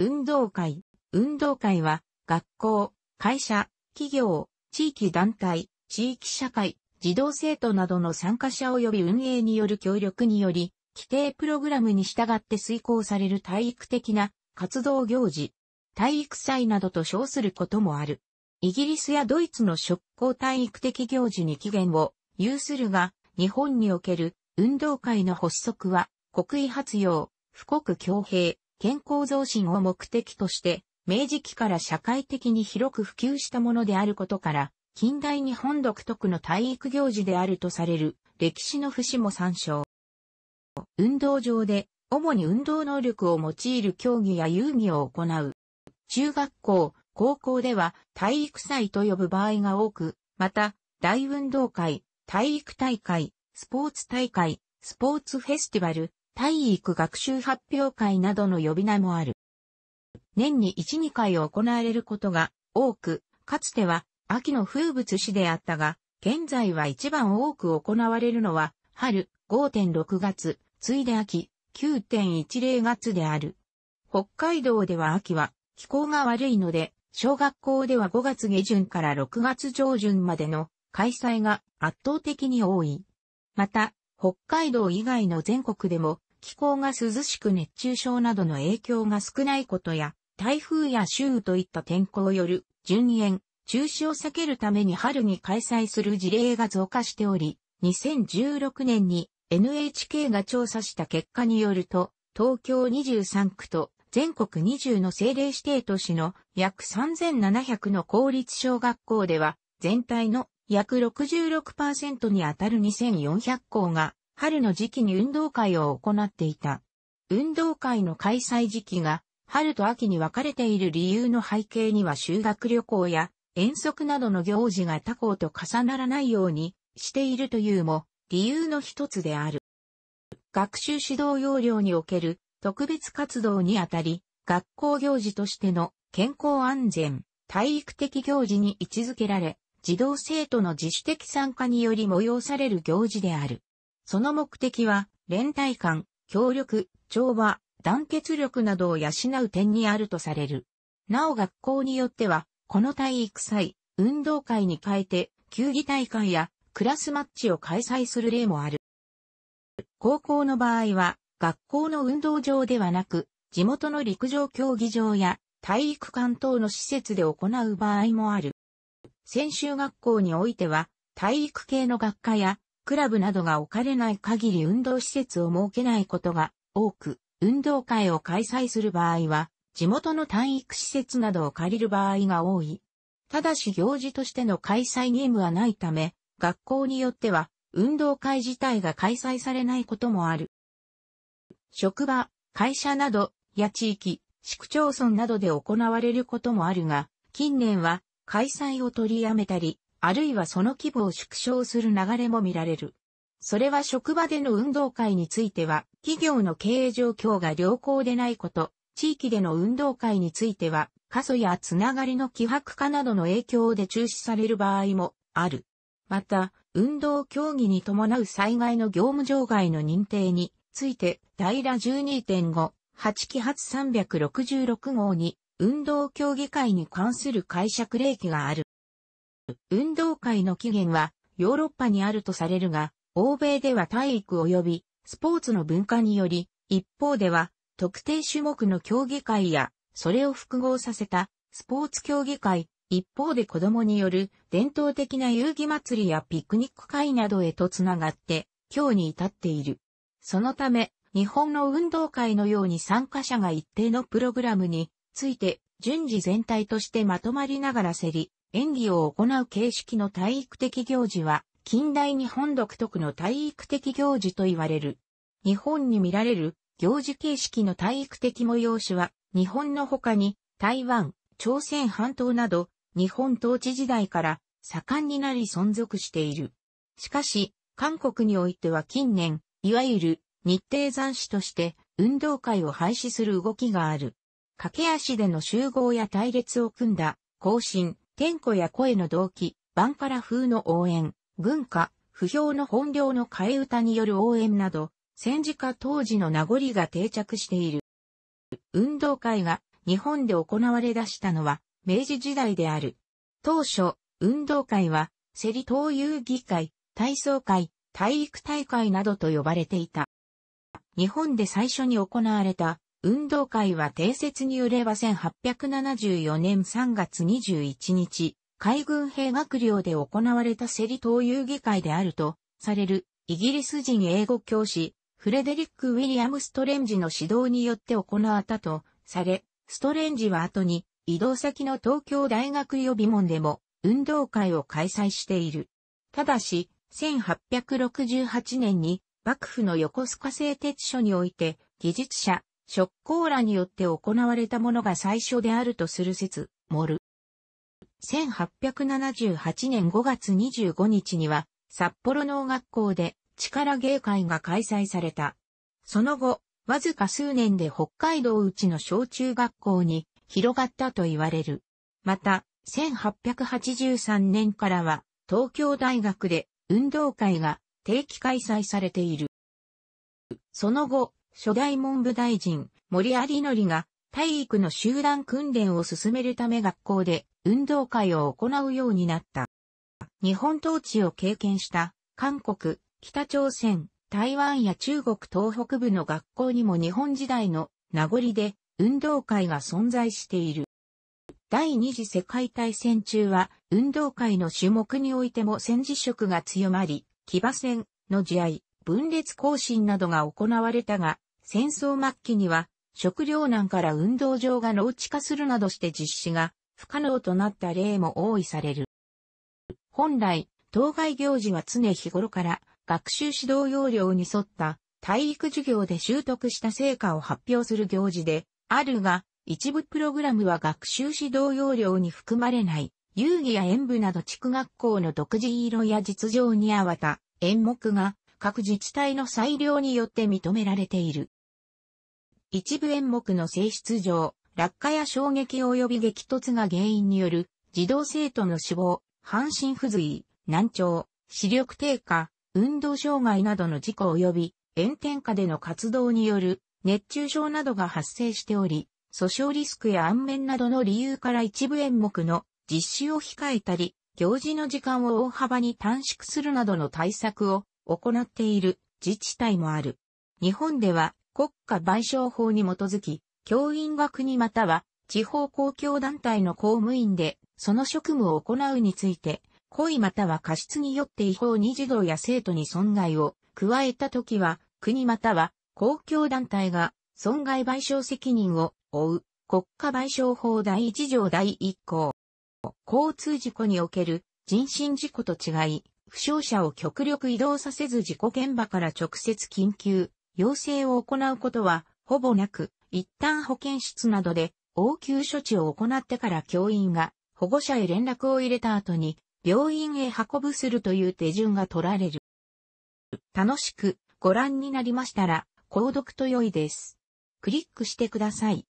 運動会。運動会は、学校、会社、企業、地域団体、地域社会、児童生徒などの参加者及び運営による協力により、規定プログラムに従って遂行される体育的な活動行事、体育祭などと称することもある。イギリスやドイツの職校体育的行事に起源を有するが、日本における運動会の発足は、国威発揚、富国強兵、健康増進を目的として、明治期から社会的に広く普及したものであることから、近代日本独特の体育行事であるとされる歴史の節も参照。運動場で主に運動能力を用いる競技や遊戯を行う。中学校、高校では体育祭と呼ぶ場合が多く、また大運動会、体育大会、スポーツ大会、スポーツフェスティバル、体育学習発表会などの呼び名もある。年に1、2回行われることが多く、かつては秋の風物詩であったが、現在は一番多く行われるのは、春5.6月、ついで秋9.10月である。北海道では秋は気候が悪いので、小学校では5月下旬から6月上旬までの開催が圧倒的に多い。また、北海道以外の全国でも気候が涼しく熱中症などの影響が少ないことや、台風や週雨といった天候よる順延、中止を避けるために春に開催する事例が増加しており、2016年に NHK が調査した結果によると、東京23区と全国20の政令指定都市の約3700の公立小学校では、全体の約66%にあたる2400校が春の時期に運動会を行っていた。運動会の開催時期が春と秋に分かれている理由の背景には修学旅行や遠足などの行事が他校と重ならないようにしているというも理由の一つである。学習指導要領における特別活動にあたり、学校行事としての健康安全、体育的行事に位置づけられ、児童生徒の自主的参加により催される行事である。その目的は、連帯感、協力、調和、団結力などを養う点にあるとされる。なお学校によっては、この体育祭、運動会に変えて、球技大会やクラスマッチを開催する例もある。高校の場合は、学校の運動場ではなく、地元の陸上競技場や体育館等の施設で行う場合もある。専修学校においては、体育系の学科やクラブなどが置かれない限り運動施設を設けないことが多く、運動会を開催する場合は、地元の体育施設などを借りる場合が多い。ただし行事としての開催義務はないため、学校によっては運動会自体が開催されないこともある。職場、会社など、や地域、市区町村などで行われることもあるが、近年は開催を取りやめたり、あるいはその規模を縮小する流れも見られる。それは職場での運動会については、企業の経営状況が良好でないこと、地域での運動会については、過疎やつながりの希薄化などの影響で中止される場合もある。また、運動競技に伴う災害の業務場外の認定について、平12.5、8期発366号に、運動競技会に関する解釈例記がある。運動会の起源はヨーロッパにあるとされるが、欧米では体育及びスポーツの文化により、一方では特定種目の競技会や、それを複合させたスポーツ競技会、一方で子供による伝統的な遊戯祭りやピクニック会などへとつながって、今日に至っている。そのため、日本の運動会のように参加者が一定のプログラムについて順次全体としてまとまりながら競り、演技を行う形式の体育的行事は、近代日本独特の体育的行事と言われる。日本に見られる行事形式の体育的催しは、日本の他に台湾、朝鮮半島など日本統治時代から盛んになり存続している。しかし、韓国においては近年、いわゆる日程残死として運動会を廃止する動きがある。駆け足での集合や隊列を組んだ、行進、天子や声の動機、バンカラ風の応援、軍歌、不評の本領の替え歌による応援など、戦時下当時の名残が定着している。運動会が日本で行われ出したのは明治時代である。当初、運動会は、セリ東遊議会、体操会、体育大会などと呼ばれていた。日本で最初に行われた運動会は定説によれば1874年3月21日、海軍兵学寮で行われたセリ島遊戯会であると、される、イギリス人英語教師、フレデリック・ウィリアム・ストレンジの指導によって行われたと、され、ストレンジは後に、移動先の東京大学予備門でも、運動会を開催している。ただし、1868年に、幕府の横須賀製鉄所において、技術者、食行らによって行われたものが最初であるとする説、モル。1878年5月25日には、札幌農学校で力芸会が開催された。その後、わずか数年で北海道内の小中学校に広がったと言われる。また、1883年からは東京大学で運動会が定期開催されている。その後、初代文部大臣、森有則が、体育の集団訓練を進めるため学校で運動会を行うようになった。日本統治を経験した韓国、北朝鮮、台湾や中国東北部の学校にも日本時代の名残で運動会が存在している。第二次世界大戦中は運動会の種目においても戦時色が強まり、騎馬戦の試合、分裂行進などが行われたが、戦争末期には食糧難から運動場が農地化するなどして実施が不可能となった例も多いされる。本来、当該行事は常日頃から学習指導要領に沿った体育授業で習得した成果を発表する行事であるが、一部プログラムは学習指導要領に含まれない、遊戯や演舞など地区学校の独自色や実情に合わた演目が各自治体の裁量によって認められている。一部演目の性質上、落下や衝撃及び激突が原因による、児童生徒の死亡、半身不随、難聴、視力低下、運動障害などの事故及び、炎天下での活動による熱中症などが発生しており、訴訟リスクや安眠などの理由から一部演目の実施を控えたり、行事の時間を大幅に短縮するなどの対策を行っている自治体もある。日本では国家賠償法に基づき、教員が国または地方公共団体の公務員で、その職務を行うについて、故意または過失によって違法に児童や生徒に損害を加えたときは、国または公共団体が損害賠償責任を負う国家賠償法第1条第1項。交通事故における人身事故と違い、負傷者を極力移動させず事故現場から直接緊急、要請を行うことは、ほぼなく、一旦保健室などで応急処置を行ってから教員が保護者へ連絡を入れた後に病院へ運ぶするという手順が取られる。楽しくご覧になりましたら購読と良いです。クリックしてください。